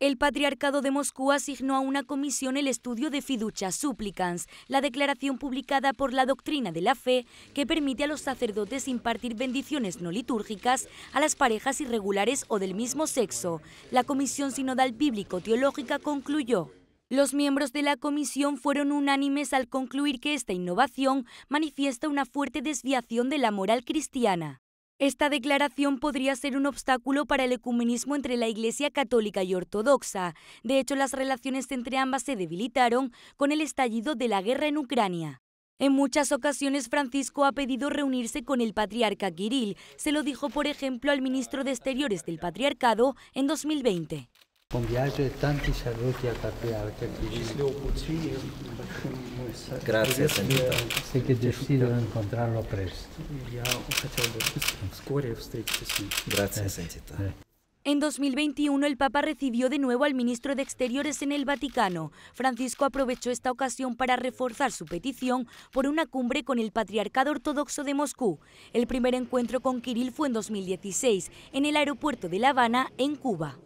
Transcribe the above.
El Patriarcado de Moscú asignó a una comisión el estudio de Fiducia Supplicans, la declaración publicada por la doctrina de la fe que permite a los sacerdotes impartir bendiciones no litúrgicas a las parejas irregulares o del mismo sexo. La Comisión Sinodal Bíblico-Teológica concluyó. Los miembros de la comisión fueron unánimes al concluir que esta innovación manifiesta una fuerte desviación de la moral cristiana. Esta declaración podría ser un obstáculo para el ecumenismo entre la Iglesia católica y ortodoxa. De hecho, las relaciones entre ambas se debilitaron con el estallido de la guerra en Ucrania. En muchas ocasiones Francisco ha pedido reunirse con el patriarca Kirill. Se lo dijo, por ejemplo, al ministro de Exteriores del Patriarcado en 2020. Gracias, señor. Gracias, En 2021 el Papa recibió de nuevo al ministro de Exteriores en el Vaticano. Francisco aprovechó esta ocasión para reforzar su petición por una cumbre con el Patriarcado Ortodoxo de Moscú. El primer encuentro con Kirill fue en 2016, en el aeropuerto de La Habana, en Cuba.